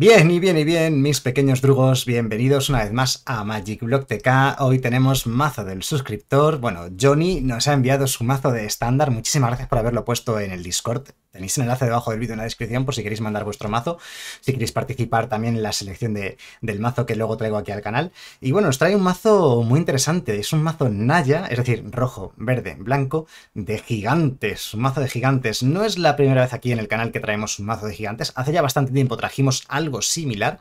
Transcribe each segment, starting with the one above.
Bien y bien y bien, mis pequeños drugos, bienvenidos una vez más a Magic Hoy tenemos mazo del suscriptor. Bueno, Johnny nos ha enviado su mazo de estándar. Muchísimas gracias por haberlo puesto en el Discord. Tenéis el enlace debajo del vídeo en la descripción por si queréis mandar vuestro mazo, si queréis participar también en la selección del mazo que luego traigo aquí al canal. Y bueno, os trae un mazo muy interesante, es un mazo Naya, es decir, rojo, verde, blanco, de gigantes, un mazo de gigantes. No es la primera vez aquí en el canal que traemos un mazo de gigantes, hace ya bastante tiempo trajimos algo similar.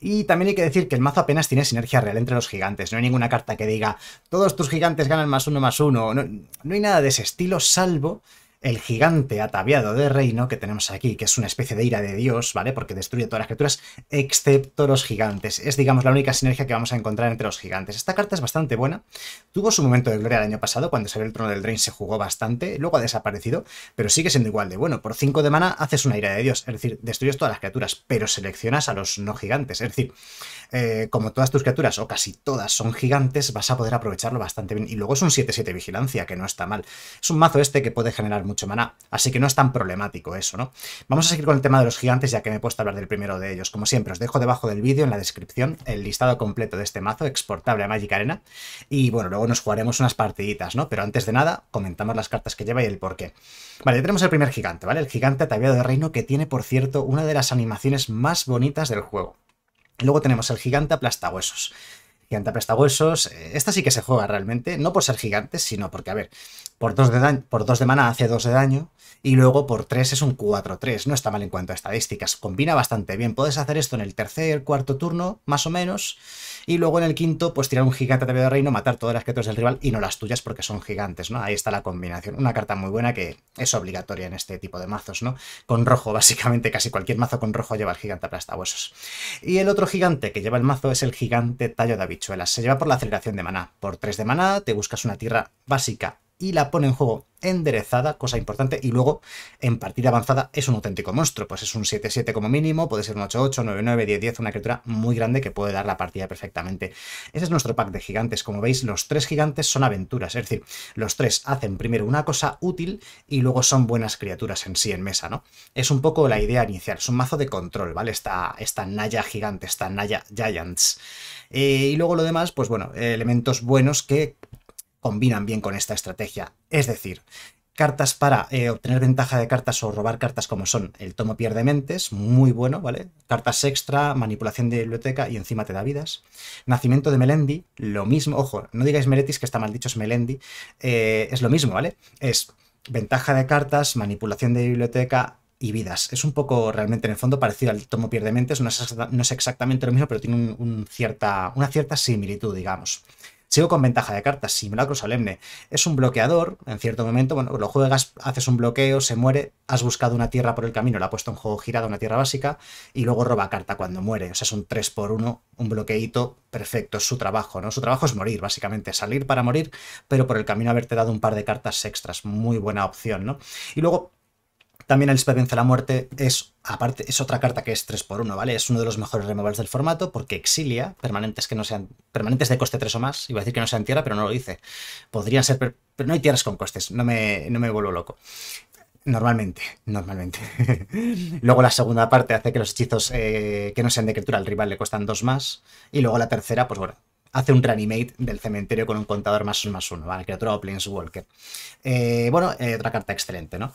Y también hay que decir que el mazo apenas tiene sinergia real entre los gigantes, no hay ninguna carta que diga todos tus gigantes ganan más uno más uno, no hay nada de ese estilo, salvo el gigante ataviado de reino que tenemos aquí, que es una especie de ira de Dios, ¿vale? Porque destruye todas las criaturas, excepto los gigantes. Es, digamos, la única sinergia que vamos a encontrar entre los gigantes. Esta carta es bastante buena. Tuvo su momento de gloria el año pasado, cuando salió el trono del Drain se jugó bastante, luego ha desaparecido, pero sigue siendo igual de bueno. Por 5 de mana haces una ira de Dios, es decir, destruyes todas las criaturas, pero seleccionas a los no gigantes. Es decir, eh, como todas tus criaturas, o casi todas, son gigantes, vas a poder aprovecharlo bastante bien. Y luego es un 7-7 vigilancia, que no está mal. Es un mazo este que puede generar mucho maná. Así que no es tan problemático eso, ¿no? Vamos a seguir con el tema de los gigantes, ya que me he puesto a hablar del primero de ellos. Como siempre, os dejo debajo del vídeo, en la descripción, el listado completo de este mazo, exportable a Magic Arena. Y bueno, luego nos jugaremos unas partiditas, ¿no? Pero antes de nada, comentamos las cartas que lleva y el por qué. Vale, ya tenemos el primer gigante, ¿vale? El gigante ataviado de reino que tiene, por cierto, una de las animaciones más bonitas del juego. Luego tenemos el gigante aplastahuesos gigante huesos, eh, Esta sí que se juega realmente, no por ser gigante, sino porque, a ver, por 2 de, por dos de mana hace 2 de daño y luego por 3 es un 4-3. No está mal en cuanto a estadísticas, combina bastante bien. Puedes hacer esto en el tercer, cuarto turno, más o menos, y luego en el quinto, pues tirar un gigante de reino, matar todas las criaturas del rival y no las tuyas porque son gigantes, ¿no? Ahí está la combinación. Una carta muy buena que es obligatoria en este tipo de mazos, ¿no? Con rojo, básicamente, casi cualquier mazo con rojo lleva el gigante huesos Y el otro gigante que lleva el mazo es el gigante tallo de habichuelas. Se lleva por la aceleración de maná. Por 3 de maná te buscas una tierra básica y la pone en juego enderezada, cosa importante, y luego en partida avanzada es un auténtico monstruo, pues es un 7-7 como mínimo, puede ser un 8-8, 9-9, 10-10, una criatura muy grande que puede dar la partida perfectamente. Ese es nuestro pack de gigantes, como veis los tres gigantes son aventuras, es decir, los tres hacen primero una cosa útil y luego son buenas criaturas en sí en mesa, ¿no? Es un poco la idea inicial, es un mazo de control, ¿vale? Esta, esta Naya gigante, esta Naya Giants. Eh, y luego lo demás, pues bueno, elementos buenos que combinan bien con esta estrategia. Es decir, cartas para eh, obtener ventaja de cartas o robar cartas como son el tomo pierde mentes, muy bueno, ¿vale? Cartas extra, manipulación de biblioteca y encima te da vidas. Nacimiento de Melendi, lo mismo, ojo, no digáis Meretis que está mal dicho es Melendi, eh, es lo mismo, ¿vale? Es ventaja de cartas, manipulación de biblioteca y vidas. Es un poco realmente en el fondo parecido al tomo pierde mentes, no es, exactamente lo mismo, pero tiene cierta, una cierta similitud, digamos. Sigo con ventaja de cartas, simulacro solemne. Es un bloqueador, en cierto momento, bueno, lo juegas, haces un bloqueo, se muere, has buscado una tierra por el camino, la ha puesto en juego girada, una tierra básica, y luego roba carta cuando muere. O sea, es un 3 por 1 un bloqueíto perfecto, es su trabajo, ¿no? Su trabajo es morir, básicamente, salir para morir, pero por el camino haberte dado un par de cartas extras, muy buena opción, ¿no? Y luego también el Experiencia de la Muerte es, aparte, es otra carta que es 3x1, ¿vale? Es uno de los mejores removables del formato porque exilia permanentes que no sean. permanentes de coste 3 o más. Iba a decir que no sean tierra, pero no lo dice. Podrían ser. Pero no hay tierras con costes, no me, no me vuelvo loco. Normalmente, normalmente. luego la segunda parte hace que los hechizos eh, que no sean de criatura al rival le cuestan dos más. Y luego la tercera, pues bueno, hace un reanimate del cementerio con un contador más 1, más uno, ¿vale? Criatura o Planeswalker. Eh, bueno, eh, otra carta excelente, ¿no?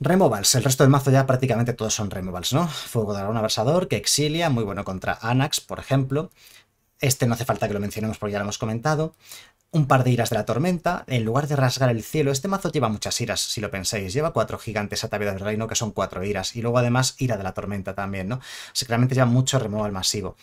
Removals, el resto del mazo ya prácticamente todos son removals, ¿no? Fuego de Dragón Aversador, que exilia, muy bueno contra Anax, por ejemplo. Este no hace falta que lo mencionemos porque ya lo hemos comentado. Un par de iras de la tormenta, en lugar de rasgar el cielo, este mazo lleva muchas iras, si lo pensáis. Lleva cuatro gigantes ataviados del reino, que son cuatro iras, y luego además ira de la tormenta también, ¿no? Seguramente lleva mucho removal masivo.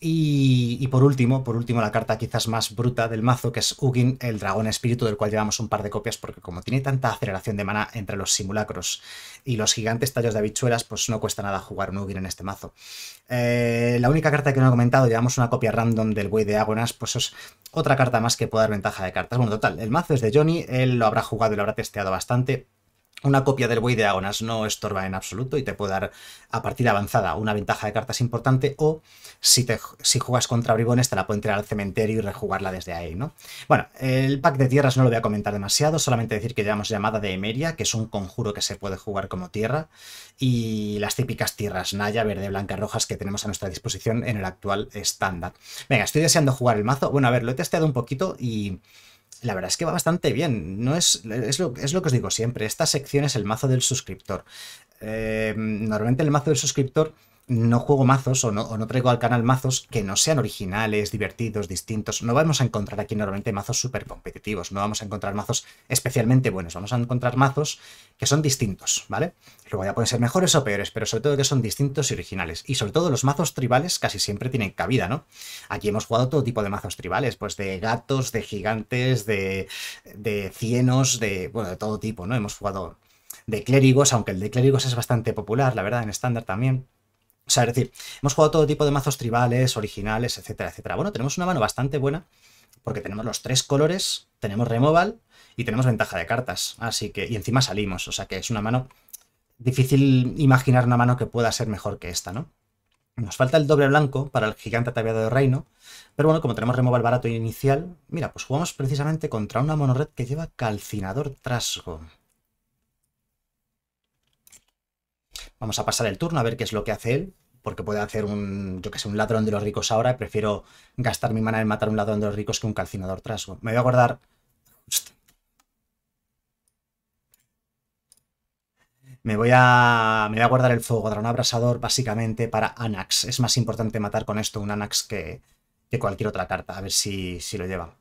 Y, por último, por último, la carta quizás más bruta del mazo, que es Ugin, el dragón espíritu, del cual llevamos un par de copias, porque como tiene tanta aceleración de mana entre los simulacros y los gigantes tallos de habichuelas, pues no cuesta nada jugar un Ugin en este mazo. Eh, la única carta que no he comentado, llevamos una copia random del buey de Ágonas, pues es otra carta más que puede dar ventaja de cartas. Bueno, total, el mazo es de Johnny, él lo habrá jugado y lo habrá testeado bastante. Una copia del buey de Agonas no estorba en absoluto y te puede dar a partir avanzada una ventaja de cartas importante o si, te, si juegas contra bribones te la pueden tirar al cementerio y rejugarla desde ahí, ¿no? Bueno, el pack de tierras no lo voy a comentar demasiado, solamente decir que llevamos llamada de Emeria, que es un conjuro que se puede jugar como tierra y las típicas tierras Naya, verde, blanca, rojas que tenemos a nuestra disposición en el actual estándar. Venga, estoy deseando jugar el mazo. Bueno, a ver, lo he testeado un poquito y la verdad es que va bastante bien. No es, es, lo, es lo que os digo siempre. Esta sección es el mazo del suscriptor. Eh, normalmente el mazo del suscriptor no juego mazos o no, traigo al canal mazos que no sean originales, divertidos, distintos. No vamos a encontrar aquí normalmente mazos súper competitivos, no vamos a encontrar mazos especialmente buenos, vamos a encontrar mazos que son distintos, ¿vale? Luego ya pueden ser mejores o peores, pero sobre todo que son distintos y originales. Y sobre todo los mazos tribales casi siempre tienen cabida, ¿no? Aquí hemos jugado todo tipo de mazos tribales, pues de gatos, de gigantes, de, de cienos, de, bueno, de todo tipo, ¿no? Hemos jugado de clérigos, aunque el de clérigos es bastante popular, la verdad, en estándar también. O sea, es decir, hemos jugado todo tipo de mazos tribales, originales, etcétera, etcétera. Bueno, tenemos una mano bastante buena porque tenemos los tres colores, tenemos removal y tenemos ventaja de cartas. Así que, y encima salimos, o sea que es una mano difícil imaginar una mano que pueda ser mejor que esta, ¿no? Nos falta el doble blanco para el gigante ataviado de reino, pero bueno, como tenemos removal barato inicial, mira, pues jugamos precisamente contra una monorred que lleva calcinador trasgo. Vamos a pasar el turno a ver qué es lo que hace él, porque puede hacer un, yo que un ladrón de los ricos ahora. Prefiero gastar mi mana en matar un ladrón de los ricos que un calcinador trasgo. Me voy a guardar... Me voy, a, a guardar el fuego dragón abrasador básicamente para Anax. Es más importante matar con esto un Anax que, que cualquier otra carta. A ver si, si lo lleva.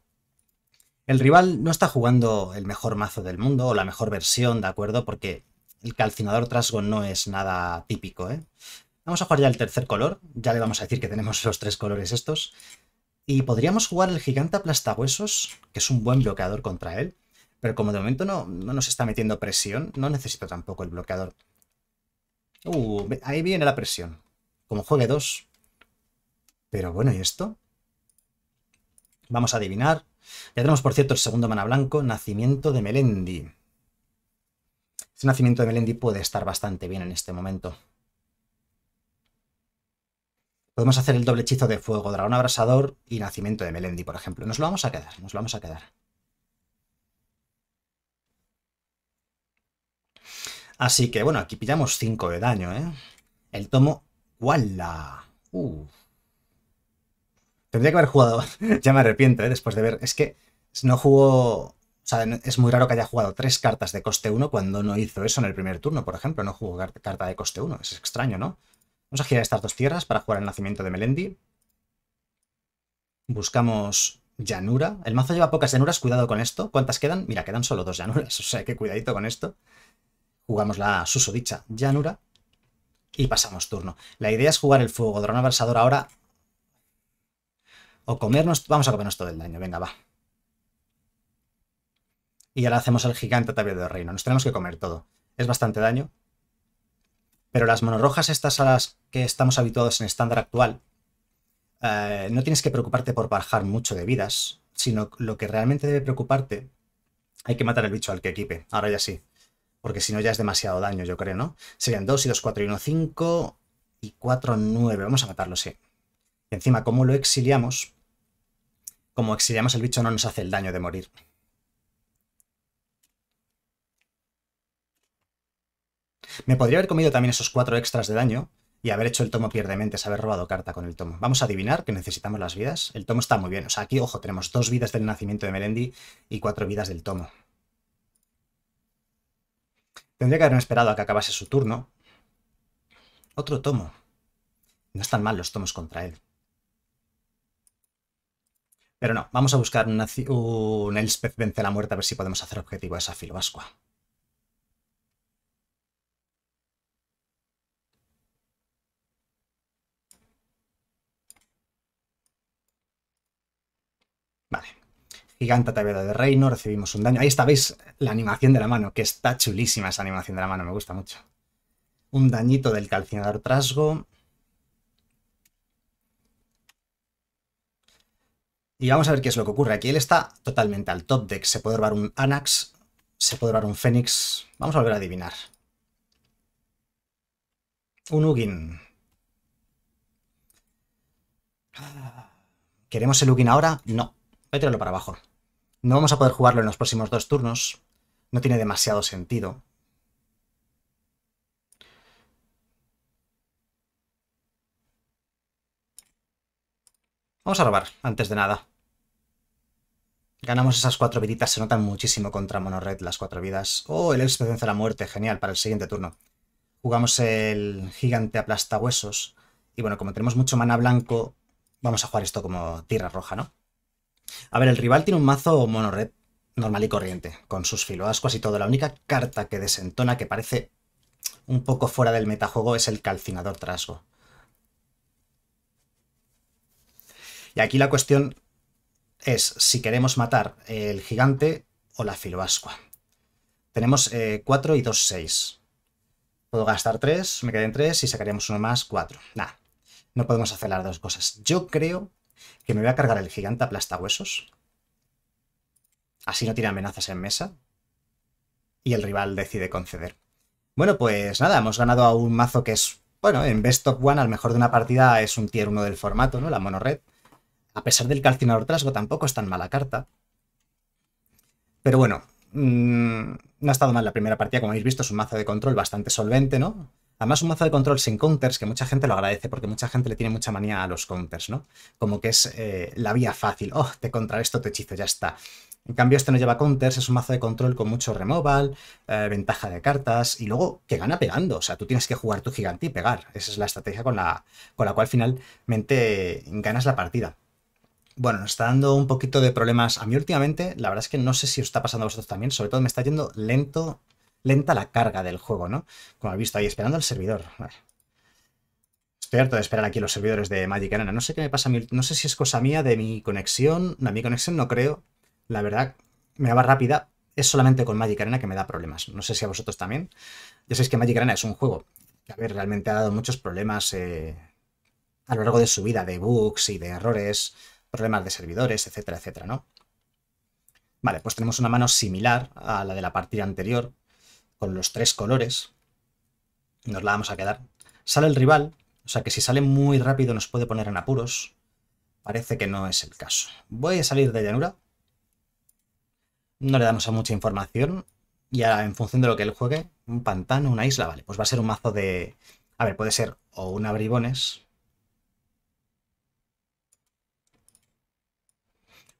El rival no está jugando el mejor mazo del mundo o la mejor versión, ¿de acuerdo? Porque el calcinador trasgo no es nada típico, ¿eh? Vamos a jugar ya el tercer color. Ya le vamos a decir que tenemos los tres colores estos. Y podríamos jugar el gigante aplastahuesos, que es un buen bloqueador contra él. Pero como de momento no, no nos está metiendo presión, no necesito tampoco el bloqueador. Uh, ahí viene la presión. Como juegue dos. Pero bueno, ¿y esto? Vamos a adivinar. Ya tenemos, por cierto, el segundo mana blanco, Nacimiento de Melendi. Este nacimiento de Melendi puede estar bastante bien en este momento. Podemos hacer el doble hechizo de fuego, dragón abrasador y nacimiento de Melendi, por ejemplo. Nos lo vamos a quedar, nos lo vamos a quedar. Así que, bueno, aquí pillamos 5 de daño, ¿eh? El tomo... ¡Wala! Uh. Tendría que haber jugado... ya me arrepiento, ¿eh? Después de ver... Es que no jugó o sea, es muy raro que haya jugado tres cartas de coste 1 cuando no hizo eso en el primer turno, por ejemplo. No jugó carta de coste 1. Es extraño, ¿no? Vamos a girar estas dos tierras para jugar el nacimiento de Melendi. Buscamos llanura. El mazo lleva pocas llanuras, cuidado con esto. ¿Cuántas quedan? Mira, quedan solo dos llanuras, o sea que cuidadito con esto. Jugamos la susodicha llanura y pasamos turno. La idea es jugar el fuego dron aversador ahora. O comernos... Vamos a comernos todo el daño, venga, va. Y ahora hacemos el gigante atavío de reino. Nos tenemos que comer todo. Es bastante daño. Pero las monorrojas, estas a las que estamos habituados en estándar actual, eh, no tienes que preocuparte por bajar mucho de vidas, sino lo que realmente debe preocuparte, hay que matar el bicho al que equipe. Ahora ya sí. Porque si no ya es demasiado daño, yo creo, ¿no? Serían 2 y 2, 4 y 1, 5 y 4, 9. Vamos a matarlo, sí. encima, como lo exiliamos, como exiliamos el bicho no nos hace el daño de morir. Me podría haber comido también esos cuatro extras de daño y haber hecho el tomo pierde mentes, haber robado carta con el tomo. Vamos a adivinar que necesitamos las vidas. El tomo está muy bien. O sea, aquí, ojo, tenemos dos vidas del nacimiento de Melendi y cuatro vidas del tomo. Tendría que haber esperado a que acabase su turno. Otro tomo. No están mal los tomos contra él. Pero no, vamos a buscar un Elspeth vence la muerte a ver si podemos hacer objetivo a esa filobascua. Vale. Giganta de de Reino, recibimos un daño. Ahí está, veis la animación de la mano, que está chulísima esa animación de la mano, me gusta mucho. Un dañito del calcinador trasgo. Y vamos a ver qué es lo que ocurre. Aquí él está totalmente al top deck. Se puede robar un Anax, se puede robar un Fénix. Vamos a volver a adivinar. Un Ugin. ¿Queremos el Ugin ahora? No. Voy a tirarlo para abajo. No vamos a poder jugarlo en los próximos dos turnos. No tiene demasiado sentido. Vamos a robar, antes de nada. Ganamos esas cuatro viditas, se notan muchísimo contra Monorred las cuatro vidas. Oh, el Expediente de la Muerte, genial, para el siguiente turno. Jugamos el Gigante Aplasta Huesos. Y bueno, como tenemos mucho mana blanco, vamos a jugar esto como tierra roja, ¿no? A ver, el rival tiene un mazo red normal y corriente, con sus filoascuas y todo. La única carta que desentona, que parece un poco fuera del metajuego, es el calcinador trasgo. Y aquí la cuestión es si queremos matar el gigante o la filoascua. Tenemos 4 eh, y 2, 6. Puedo gastar 3, me queden 3 y sacaríamos uno más, 4. Nada, no podemos hacer las dos cosas. Yo creo que me voy a cargar el gigante aplastahuesos. Así no tiene amenazas en mesa. Y el rival decide conceder. Bueno, pues nada, hemos ganado a un mazo que es, bueno, en Best of One, al mejor de una partida, es un tier 1 del formato, ¿no? La red A pesar del calcinador trasgo, tampoco es tan mala carta. Pero bueno, mm, no ha estado mal la primera partida, como habéis visto, es un mazo de control bastante solvente, ¿no? Además, un mazo de control sin counters, que mucha gente lo agradece, porque mucha gente le tiene mucha manía a los counters, ¿no? Como que es eh, la vía fácil. Oh, te contra esto, te hechizo, ya está. En cambio, este no lleva counters, es un mazo de control con mucho removal, eh, ventaja de cartas, y luego que gana pegando. O sea, tú tienes que jugar tu gigante y pegar. Esa es la estrategia con la, con la cual finalmente ganas la partida. Bueno, nos está dando un poquito de problemas a mí últimamente. La verdad es que no sé si os está pasando a vosotros también. Sobre todo me está yendo lento lenta la carga del juego, ¿no? Como ha visto ahí, esperando al servidor. Es Estoy harto de esperar aquí los servidores de Magic Arena. No sé qué me pasa, no sé si es cosa mía de mi conexión. No, mi conexión no creo. La verdad, me va rápida. Es solamente con Magic Arena que me da problemas. No sé si a vosotros también. Ya sabéis que Magic Arena es un juego que, realmente ha dado muchos problemas eh, a lo largo de su vida, de bugs y de errores, problemas de servidores, etcétera, etcétera, ¿no? Vale, pues tenemos una mano similar a la de la partida anterior, con los tres colores, nos la vamos a quedar. Sale el rival, o sea que si sale muy rápido nos puede poner en apuros. Parece que no es el caso. Voy a salir de llanura. No le damos a mucha información. Y ahora, en función de lo que él juegue, un pantano, una isla, vale. Pues va a ser un mazo de... A ver, puede ser o una bribones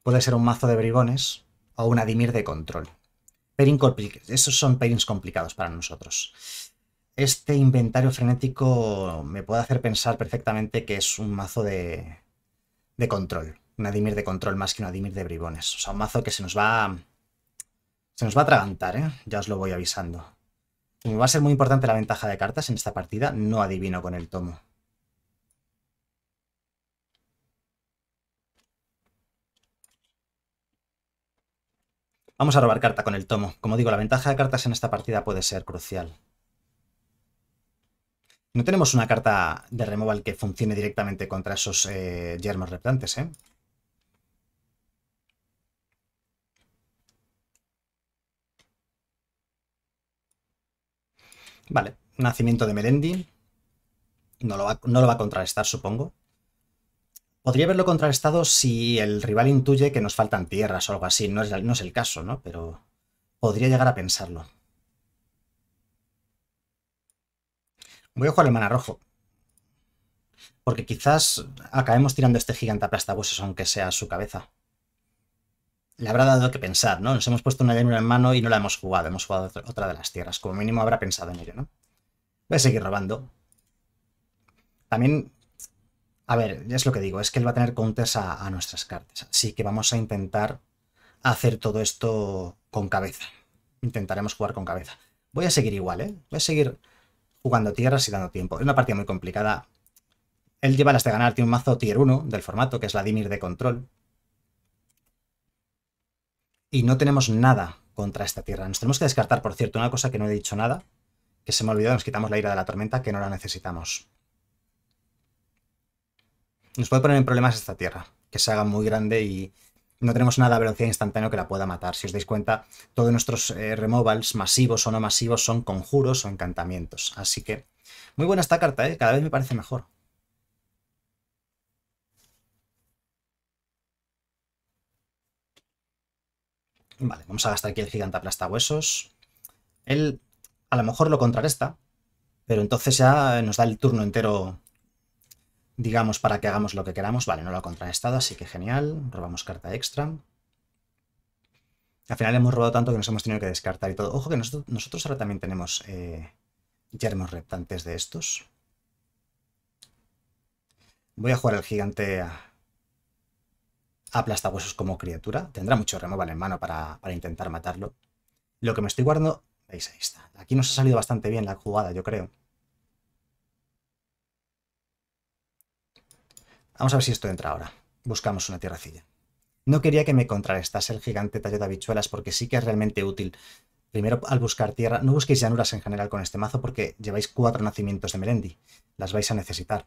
Puede ser un mazo de bribones o una dimir de control esos son pairings complicados para nosotros. Este inventario frenético me puede hacer pensar perfectamente que es un mazo de, de control. Un Adimir de control más que un Adimir de bribones. O sea, un mazo que se nos va... Se nos va a atragantar, ¿eh? Ya os lo voy avisando. Me va a ser muy importante la ventaja de cartas en esta partida. No adivino con el tomo. Vamos a robar carta con el tomo. Como digo, la ventaja de cartas en esta partida puede ser crucial. No tenemos una carta de removal que funcione directamente contra esos eh, yermos reptantes, ¿eh? Vale, nacimiento de Melendi. no lo va a contrarrestar, supongo. Podría haberlo contrarrestado si el rival intuye que nos faltan tierras o algo así. No es, el caso, ¿no? Pero podría llegar a pensarlo. Voy a jugar el mana rojo. Porque quizás acabemos tirando este gigante aplastabuesos, aunque sea su cabeza. Le habrá dado que pensar, ¿no? Nos hemos puesto una llanura en mano y no la hemos jugado. Hemos jugado otra de las tierras. Como mínimo habrá pensado en ello, ¿no? Voy a seguir robando. También a ver, es lo que digo, es que él va a tener counters a, nuestras cartas. Así que vamos a intentar hacer todo esto con cabeza. Intentaremos jugar con cabeza. Voy a seguir igual, ¿eh? Voy a seguir jugando tierras y dando tiempo. Es una partida muy complicada. Él lleva las de ganar, tiene un mazo tier 1 del formato, que es la Dimir de control. Y no tenemos nada contra esta tierra. Nos tenemos que descartar, por cierto, una cosa que no he dicho nada, que se me ha olvidado, nos quitamos la ira de la tormenta, que no la necesitamos nos puede poner en problemas esta tierra, que se haga muy grande y no tenemos nada a velocidad instantánea que la pueda matar. Si os dais cuenta, todos nuestros eh, removals, masivos o no masivos, son conjuros o encantamientos. Así que, muy buena esta carta, eh, cada vez me parece mejor. Vale, vamos a gastar aquí el gigante aplasta huesos. Él a lo mejor lo contrarresta, pero entonces ya nos da el turno entero digamos, para que hagamos lo que queramos. Vale, no lo ha contrarrestado, así que genial. Robamos carta extra. Al final hemos robado tanto que nos hemos tenido que descartar y todo. Ojo que nosotros, ahora también tenemos eh, yermos reptantes de estos. Voy a jugar el gigante a huesos como criatura. Tendrá mucho removal en mano para, para intentar matarlo. Lo que me estoy guardando... Veis, ahí está. Aquí nos ha salido bastante bien la jugada, yo creo. Vamos a ver si esto entra ahora. Buscamos una tierracilla. No quería que me contrarrestase el gigante tallo de habichuelas porque sí que es realmente útil. Primero, al buscar tierra, no busquéis llanuras en general con este mazo porque lleváis cuatro nacimientos de Merendi. Las vais a necesitar.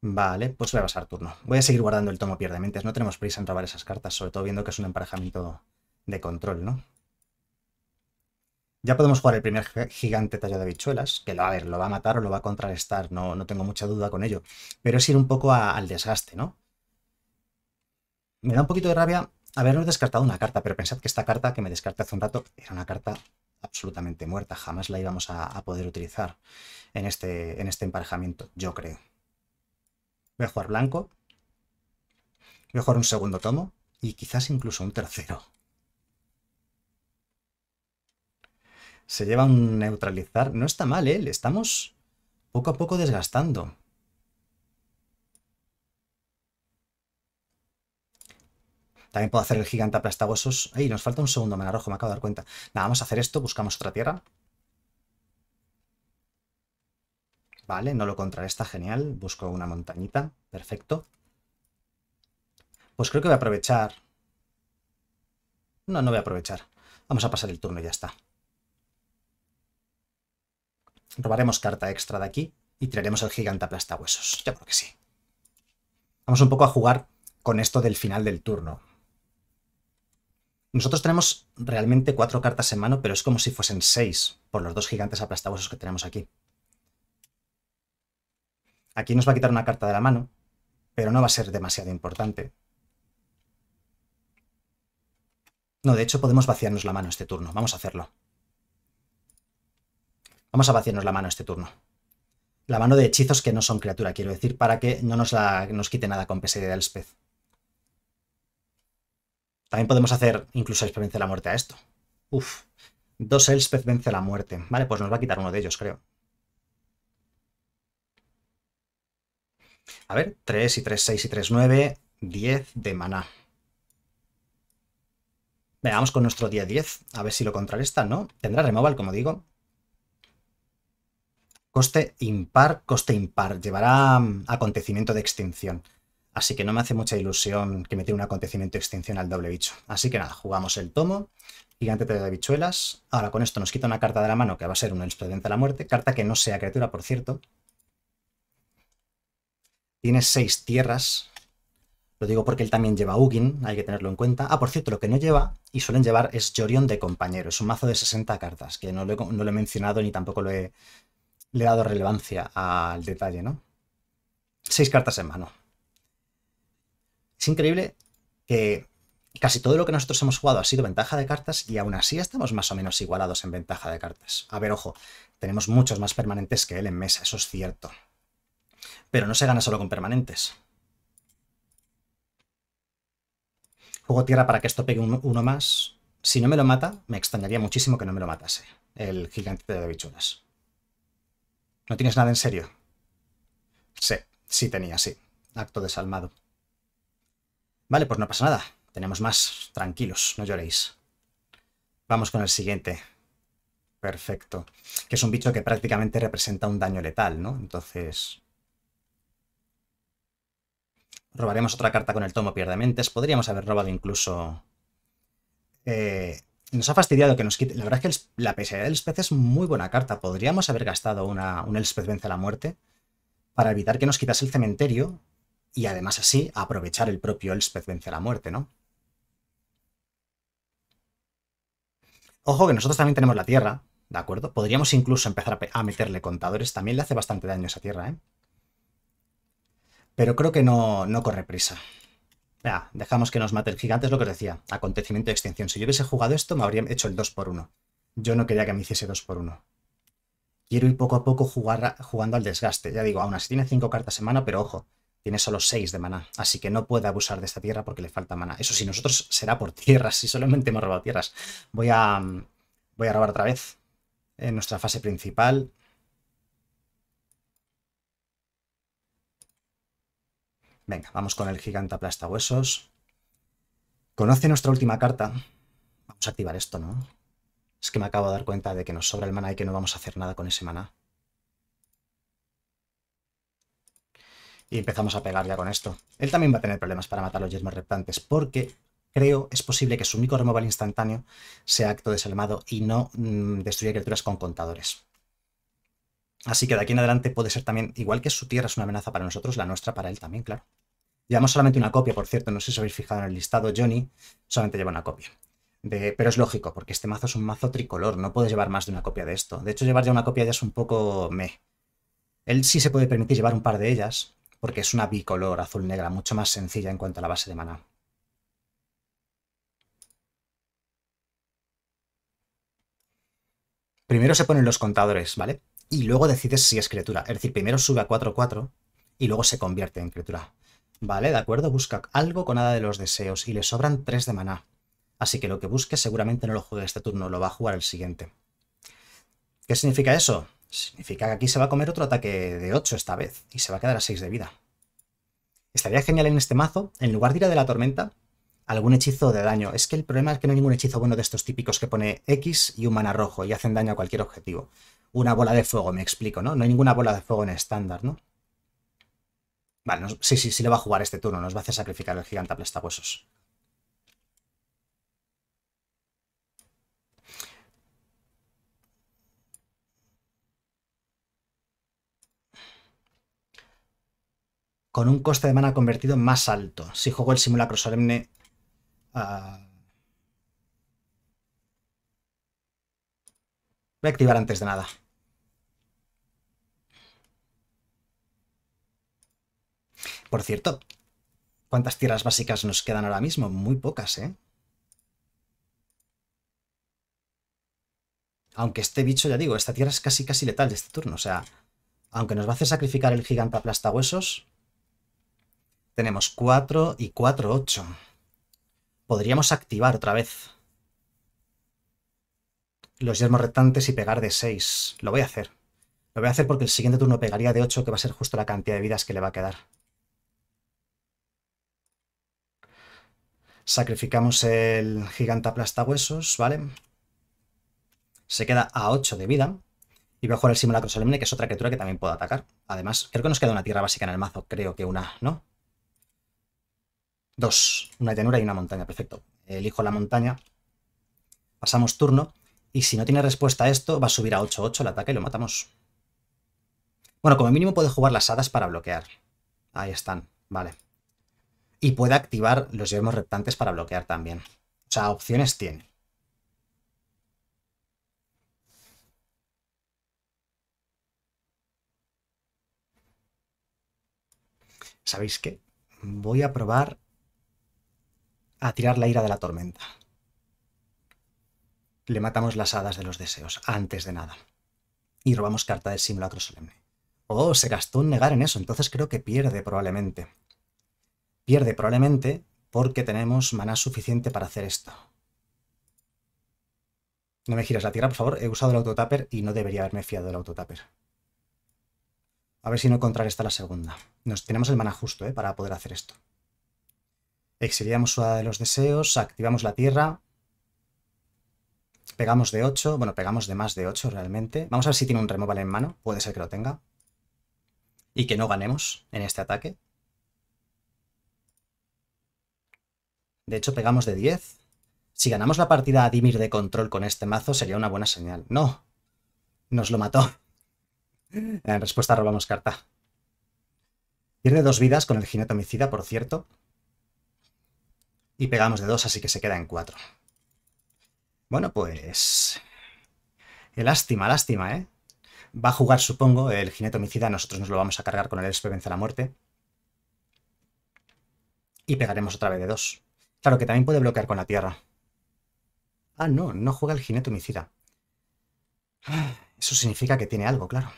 Vale, pues voy a pasar turno. Voy a seguir guardando el tomo mentes. No tenemos prisa en robar esas cartas, sobre todo viendo que es un emparejamiento de control, ¿no? Ya podemos jugar el primer gigante tallo de bichuelas que lo, a ver, lo va a matar o lo va a contrarrestar, no, no tengo mucha duda con ello. Pero es ir un poco al desgaste, ¿no? Me da un poquito de rabia habernos descartado una carta, pero pensad que esta carta que me descarté hace un rato era una carta absolutamente muerta, jamás la íbamos a, poder utilizar en este, en este emparejamiento, yo creo. Voy a jugar blanco, voy a jugar un segundo tomo y quizás incluso un tercero. Se lleva un neutralizar. No está mal, ¿eh? Le estamos poco a poco desgastando. También puedo hacer el gigante aplastagosos. Ahí Nos falta un segundo mana me acabo de dar cuenta. Nada, vamos a hacer esto. Buscamos otra tierra. Vale, no lo está genial. Busco una montañita, perfecto. Pues creo que voy a aprovechar. No, no voy a aprovechar. Vamos a pasar el turno y ya está. Robaremos carta extra de aquí y tiraremos el gigante aplastahuesos. Yo creo que sí. Vamos un poco a jugar con esto del final del turno. Nosotros tenemos realmente cuatro cartas en mano, pero es como si fuesen seis por los dos gigantes aplastahuesos que tenemos aquí. Aquí nos va a quitar una carta de la mano, pero no va a ser demasiado importante. No, de hecho podemos vaciarnos la mano este turno. Vamos a hacerlo. Vamos a vaciarnos la mano este turno. La mano de hechizos que no son criatura, quiero decir, para que no nos, la, nos quite nada con PSD de Elspeth. También podemos hacer incluso experiencia vence la muerte a esto. Uf, dos Elspeth vence la muerte. Vale, pues nos va a quitar uno de ellos, creo. A ver, 3 y 3, 6 y 3, 9, 10 de maná. Venga, vamos con nuestro día 10, a ver si lo contrarresta, ¿no? Tendrá removal, como digo coste impar, coste impar, llevará mm, acontecimiento de extinción. Así que no me hace mucha ilusión que me un acontecimiento de extinción al doble bicho. Así que nada, jugamos el tomo, gigante de habichuelas. Ahora con esto nos quita una carta de la mano que va a ser un expediente a la muerte, carta que no sea criatura, por cierto. Tiene seis tierras. Lo digo porque él también lleva Ugin, hay que tenerlo en cuenta. Ah, por cierto, lo que no lleva, y suelen llevar, es Jorion de compañero. Es un mazo de 60 cartas, que no no lo he mencionado ni tampoco lo he le he dado relevancia al detalle, ¿no? Seis cartas en mano. Es increíble que casi todo lo que nosotros hemos jugado ha sido ventaja de cartas y aún así estamos más o menos igualados en ventaja de cartas. A ver, ojo, tenemos muchos más permanentes que él en mesa, eso es cierto. Pero no se gana solo con permanentes. Juego tierra para que esto pegue uno más. Si no me lo mata, me extrañaría muchísimo que no me lo matase, el gigante de bichuras. ¿No tienes nada en serio? Sí, sí tenía, sí. Acto desalmado. Vale, pues no pasa nada. Tenemos más. Tranquilos, no lloréis. Vamos con el siguiente. Perfecto. Que es un bicho que prácticamente representa un daño letal, ¿no? Entonces... Robaremos otra carta con el tomo pierdementes. Podríamos haber robado incluso... Eh, nos ha fastidiado que nos quite. La verdad es que la pesadilla del Elspeth es muy buena carta. Podríamos haber gastado una, un Elspeth vence a la muerte para evitar que nos quitase el cementerio y además así aprovechar el propio Elspeth vence a la muerte, ¿no? Ojo que nosotros también tenemos la tierra, ¿de acuerdo? Podríamos incluso empezar a, meterle contadores. También le hace bastante daño esa tierra, ¿eh? Pero creo que no, no corre prisa. Ya, dejamos que nos mate el gigante, es lo que os decía. Acontecimiento de extinción. Si yo hubiese jugado esto, me habrían hecho el 2 por 1 Yo no quería que me hiciese 2 por 1 Quiero ir poco a poco jugando al desgaste. Ya digo, aún así tiene 5 cartas en mano, pero ojo, tiene solo 6 de mana, Así que no puede abusar de esta tierra porque le falta mana, Eso sí, nosotros será por tierras, si solamente hemos robado tierras. Voy a, voy a robar otra vez en nuestra fase principal. Venga, vamos con el gigante huesos. Conoce nuestra última carta. Vamos a activar esto, ¿no? Es que me acabo de dar cuenta de que nos sobra el mana y que no vamos a hacer nada con ese mana. Y empezamos a pegar ya con esto. Él también va a tener problemas para matar los yermos reptantes, porque creo es posible que su micro removal instantáneo sea acto desalmado y no mm, destruya criaturas con contadores. Así que de aquí en adelante puede ser también, igual que su tierra es una amenaza para nosotros, la nuestra para él también, claro. Llevamos solamente una copia, por cierto, no sé si habéis fijado en el listado, Johnny solamente lleva una copia. De, pero es lógico, porque este mazo es un mazo tricolor, no puedes llevar más de una copia de esto. De hecho, llevar ya una copia ya es un poco meh. Él sí se puede permitir llevar un par de ellas, porque es una bicolor azul-negra, mucho más sencilla en cuanto a la base de maná. Primero se ponen los contadores, ¿vale? y luego decides si es criatura. Es decir, primero sube a 4-4 y luego se convierte en criatura. Vale, de acuerdo, busca algo con nada de los deseos y le sobran 3 de maná. Así que lo que busque seguramente no lo juegue este turno, lo va a jugar el siguiente. ¿Qué significa eso? Significa que aquí se va a comer otro ataque de 8 esta vez y se va a quedar a 6 de vida. Estaría genial en este mazo, en lugar de ir a de la tormenta, algún hechizo de daño. Es que el problema es que no hay ningún hechizo bueno de estos típicos que pone X y un mana rojo y hacen daño a cualquier objetivo una bola de fuego, me explico, ¿no? No hay ninguna bola de fuego en estándar, ¿no? Vale, sí, sí, sí le va a jugar este turno, nos va a hacer sacrificar el gigante aplastahuesos. Con un coste de mana convertido más alto. Si juego el simulacro solemne... Ah, Voy a activar antes de nada. Por cierto, ¿cuántas tierras básicas nos quedan ahora mismo? Muy pocas, ¿eh? Aunque este bicho, ya digo, esta tierra es casi casi letal de este turno. O sea, aunque nos va a hacer sacrificar el gigante huesos, tenemos 4 y 4, 8. Podríamos activar otra vez los yermos restantes y pegar de 6. Lo voy a hacer. Lo voy a hacer porque el siguiente turno pegaría de 8, que va a ser justo la cantidad de vidas que le va a quedar. Sacrificamos el gigante huesos ¿vale? Se queda a 8 de vida. Y voy a jugar el simulacro solemne, que es otra criatura que también puedo atacar. Además, creo que nos queda una tierra básica en el mazo. Creo que una, ¿no? Dos. Una llanura y una montaña. Perfecto. Elijo la montaña. Pasamos turno. Y si no tiene respuesta a esto, va a subir a 8-8 el ataque y lo matamos. Bueno, como mínimo puede jugar las hadas para bloquear. Ahí están, vale. Y puede activar los yermos reptantes para bloquear también. O sea, opciones tiene. ¿Sabéis qué? Voy a probar a tirar la ira de la tormenta le matamos las hadas de los deseos, antes de nada. Y robamos carta del simulacro solemne. Oh, se gastó un negar en eso, entonces creo que pierde probablemente. Pierde probablemente porque tenemos maná suficiente para hacer esto. No me giras la tierra, por favor. He usado el autotapper y no debería haberme fiado del autotapper. A ver si no esta la segunda. Nos tenemos el mana justo, ¿eh? Para poder hacer esto. Exiliamos su de los deseos, activamos la tierra Pegamos de 8, bueno, pegamos de más de 8 realmente. Vamos a ver si tiene un removal en mano, puede ser que lo tenga. Y que no ganemos en este ataque. De hecho, pegamos de 10. Si ganamos la partida a Dimir de control con este mazo, sería una buena señal. ¡No! Nos lo mató. En respuesta robamos carta. Pierde dos vidas con el jinete homicida, por cierto. Y pegamos de 2 así que se queda en 4 bueno, pues... Eh, lástima, lástima, ¿eh? Va a jugar, supongo, el jinete homicida. Nosotros nos lo vamos a cargar con el Espe vence la muerte. Y pegaremos otra vez de dos. Claro, que también puede bloquear con la tierra. Ah, no, no juega el jinete homicida. Eso significa que tiene algo, claro.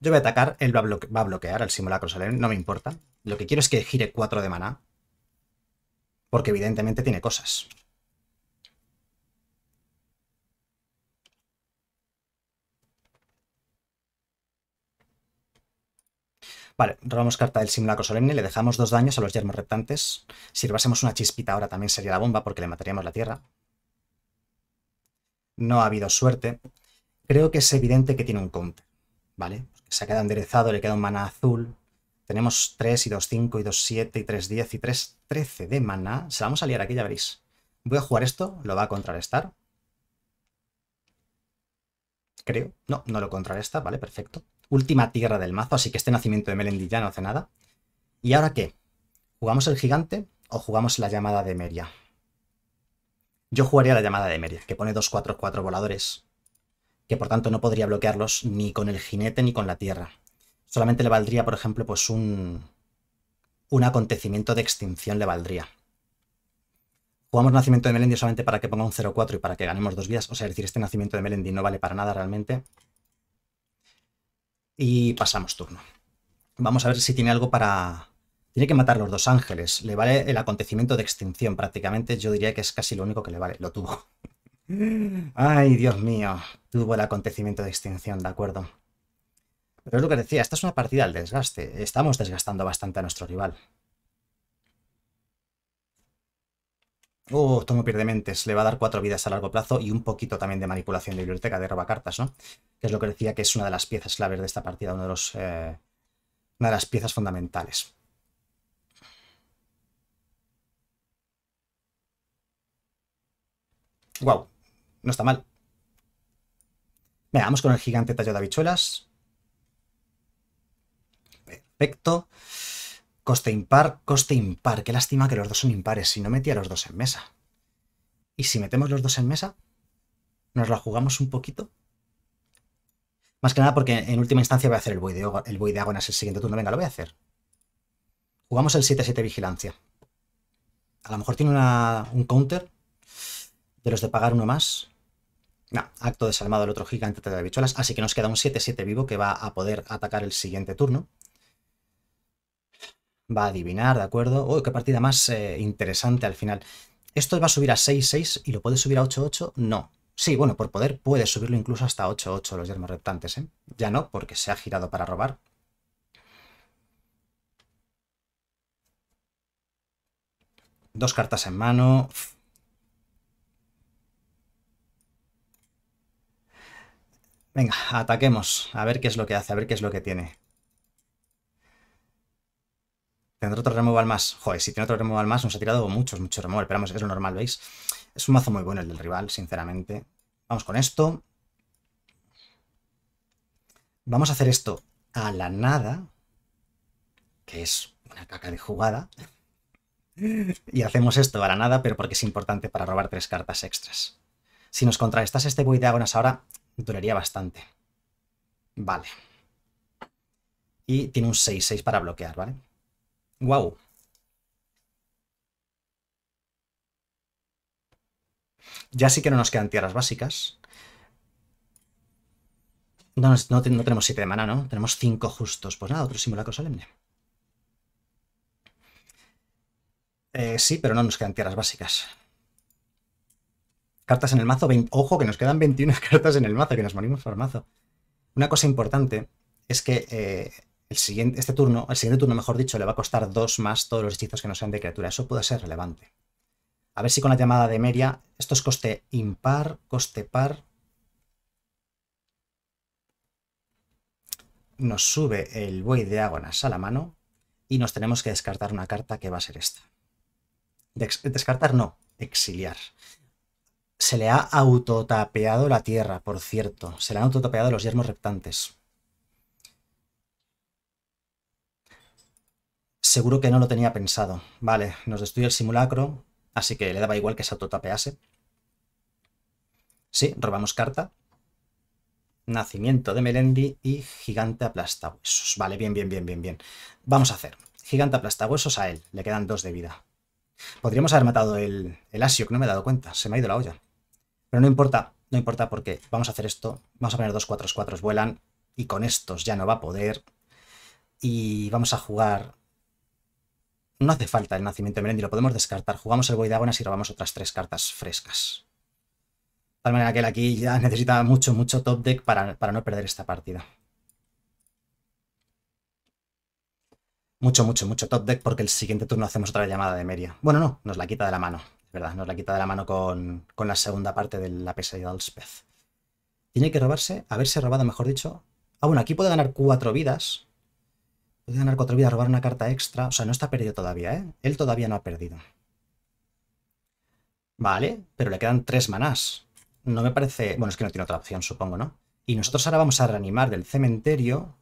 Yo voy a atacar, él va a, bloquear al simulacro Salerno. no me importa. Lo que quiero es que gire 4 de maná. Porque evidentemente tiene cosas. Vale, robamos carta del simulacro solemne, le dejamos dos daños a los yermos reptantes. Si robásemos una chispita ahora también sería la bomba porque le mataríamos la tierra. No ha habido suerte. Creo que es evidente que tiene un comp. ¿vale? Se ha quedado enderezado, le queda un mana azul. Tenemos 3 y 2, 5 y 2, 7 y 3, 10 y 3, 13 de mana. Se la vamos a liar aquí, ya veréis. Voy a jugar esto, lo va a contrarrestar. Creo. No, no lo contrarresta, vale, perfecto última tierra del mazo, así que este nacimiento de Melendi ya no hace nada. ¿Y ahora qué? ¿Jugamos el gigante o jugamos la llamada de Meria? Yo jugaría la llamada de Meria, que pone 2-4-4 voladores, que por tanto no podría bloquearlos ni con el jinete ni con la tierra. Solamente le valdría, por ejemplo, pues un, un acontecimiento de extinción le valdría. Jugamos Nacimiento de Melendi solamente para que ponga un 0-4 y para que ganemos dos vidas. O sea, es decir, este Nacimiento de Melendi no vale para nada realmente y pasamos turno. Vamos a ver si tiene algo para... Tiene que matar los dos ángeles. Le vale el acontecimiento de extinción prácticamente. Yo diría que es casi lo único que le vale. Lo tuvo. Ay, Dios mío. Tuvo el acontecimiento de extinción, de acuerdo. Pero es lo que decía, esta es una partida al desgaste. Estamos desgastando bastante a nuestro rival. Oh, uh, tomo pierde mentes. Le va a dar cuatro vidas a largo plazo y un poquito también de manipulación de biblioteca, de robacartas, ¿no? Que es lo que decía que es una de las piezas claves de esta partida, uno de los, eh, una de las piezas fundamentales. Wow, no está mal. Venga, vamos con el gigante tallo de habichuelas. Perfecto. Coste impar, coste impar. Qué lástima que los dos son impares. Si no metía los dos en mesa. Y si metemos los dos en mesa, nos la jugamos un poquito. Más que nada porque en última instancia voy a hacer el buey de, el buey de el siguiente turno. Venga, lo voy a hacer. Jugamos el 7-7 vigilancia. A lo mejor tiene un counter de los de pagar uno más. No, acto desalmado el otro gigante de habichuelas. Así que nos queda un 7-7 vivo que va a poder atacar el siguiente turno va a adivinar, ¿de acuerdo? ¡Uy, qué partida más eh, interesante al final! ¿Esto va a subir a 6-6 y lo puede subir a 8-8? No. Sí, bueno, por poder puede subirlo incluso hasta 8-8 los yermos reptantes, ¿eh? Ya no, porque se ha girado para robar. Dos cartas en mano. Venga, ataquemos. A ver qué es lo que hace, a ver qué es lo que tiene. Tendrá otro removal más. Joder, si tiene otro removal más, nos ha tirado muchos, muchos removal. Pero vamos, es lo normal, ¿veis? Es un mazo muy bueno el del rival, sinceramente. Vamos con esto. Vamos a hacer esto a la nada, que es una caca de jugada. Y hacemos esto a la nada, pero porque es importante para robar tres cartas extras. Si nos contrarrestase este Void de ahora, duraría bastante. Vale. Y tiene un 6-6 para bloquear, ¿vale? Guau. Ya sí que no nos quedan tierras básicas. No, tenemos siete de mana, ¿no? Tenemos cinco justos. Pues nada, otro simulacro solemne. Eh, sí, pero no nos quedan tierras básicas. Cartas en el mazo. Ojo, que nos quedan 21 cartas en el mazo, que nos morimos por mazo. Una cosa importante es que eh, el siguiente, este turno, el siguiente turno, mejor dicho, le va a costar dos más todos los hechizos que no sean de criatura. Eso puede ser relevante. A ver si con la llamada de Meria, esto es coste impar, coste par. Nos sube el buey de Ágonas a la mano y nos tenemos que descartar una carta que va a ser esta. descartar no, exiliar. Se le ha autotapeado la tierra, por cierto. Se le han autotapeado los yermos reptantes. Seguro que no lo tenía pensado. Vale, nos destruye el simulacro, así que le daba igual que se autotapease. Sí, robamos carta. Nacimiento de Melendi y Gigante aplasta huesos. Vale, bien, bien, bien, bien, bien. Vamos a hacer. Gigante aplasta huesos a él. Le quedan dos de vida. Podríamos haber matado el, el Asiok, no me he dado cuenta. Se me ha ido la olla. Pero no importa, no importa porque vamos a hacer esto. Vamos a poner dos 4 cuatro, vuelan y con estos ya no va a poder. Y vamos a jugar no hace falta el nacimiento de Merendi, lo podemos descartar. Jugamos el Voidagonas y robamos otras tres cartas frescas. tal manera que él aquí ya necesita mucho, mucho top deck para, no perder esta partida. Mucho, mucho, mucho top deck porque el siguiente turno hacemos otra llamada de Meria. Bueno, no, nos la quita de la mano, es verdad, nos la quita de la mano con, la segunda parte de la pesadilla del Tiene que robarse, haberse robado, mejor dicho. Ah, bueno, aquí puede ganar cuatro vidas de ganar cuatro vidas, robar una carta extra. O sea, no está perdido todavía, ¿eh? Él todavía no ha perdido. Vale, pero le quedan tres manás. No me parece... Bueno, es que no tiene otra opción, supongo, ¿no? Y nosotros ahora vamos a reanimar del cementerio...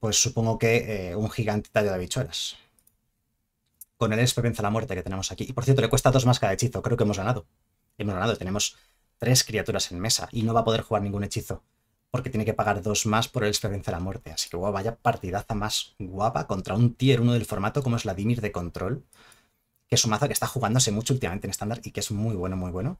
Pues supongo que eh, un gigante tallo de habichuelas. Con el esperanza la muerte que tenemos aquí. Y por cierto, le cuesta dos más cada hechizo. Creo que hemos ganado. Hemos ganado. Tenemos tres criaturas en mesa y no va a poder jugar ningún hechizo porque tiene que pagar dos más por el experimento de la Muerte. Así que vaya partidaza más guapa contra un tier 1 del formato como es la Dimir de Control, que es un mazo que está jugándose mucho últimamente en estándar y que es muy bueno, muy bueno.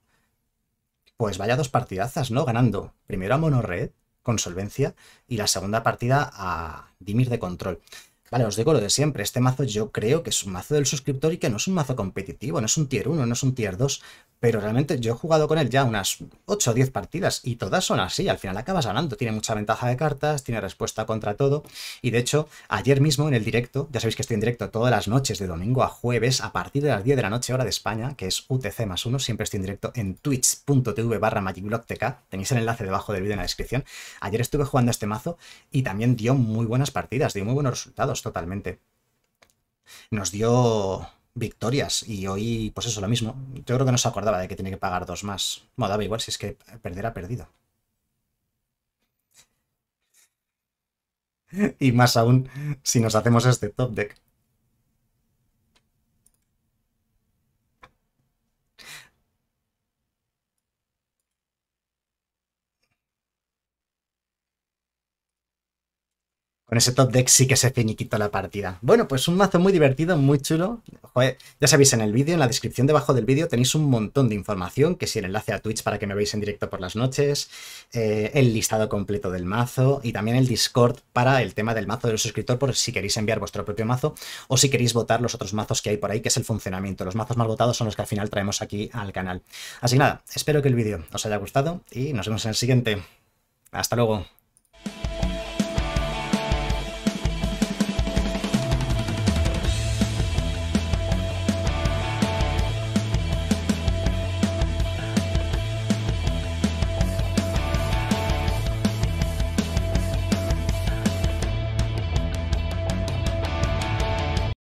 Pues vaya dos partidazas, ¿no? Ganando primero a Mono Red con solvencia y la segunda partida a Dimir de Control. Vale, os digo lo de siempre, este mazo yo creo que es un mazo del suscriptor y que no es un mazo competitivo, no es un tier 1, no es un tier 2, pero realmente yo he jugado con él ya unas 8 o 10 partidas y todas son así, al final acabas ganando, tiene mucha ventaja de cartas, tiene respuesta contra todo y de hecho ayer mismo en el directo, ya sabéis que estoy en directo todas las noches de domingo a jueves a partir de las 10 de la noche hora de España, que es UTC más 1, siempre estoy en directo en twitch.tv barra tenéis el enlace debajo del vídeo en la descripción, ayer estuve jugando este mazo y también dio muy buenas partidas, dio muy buenos resultados totalmente. Nos dio victorias y hoy, pues eso, lo mismo. Yo creo que no se acordaba de que tiene que pagar dos más. Bueno, daba igual si es que perder ha perdido. Y más aún si nos hacemos este top deck. Con ese top deck sí que se finiquito la partida. Bueno, pues un mazo muy divertido, muy chulo. Joder, ya sabéis, en el vídeo, en la descripción debajo del vídeo tenéis un montón de información, que si el enlace a Twitch para que me veáis en directo por las noches, eh, el listado completo del mazo y también el Discord para el tema del mazo del suscriptor por si queréis enviar vuestro propio mazo o si queréis votar los otros mazos que hay por ahí, que es el funcionamiento. Los mazos más votados son los que al final traemos aquí al canal. Así que nada, espero que el vídeo os haya gustado y nos vemos en el siguiente. Hasta luego.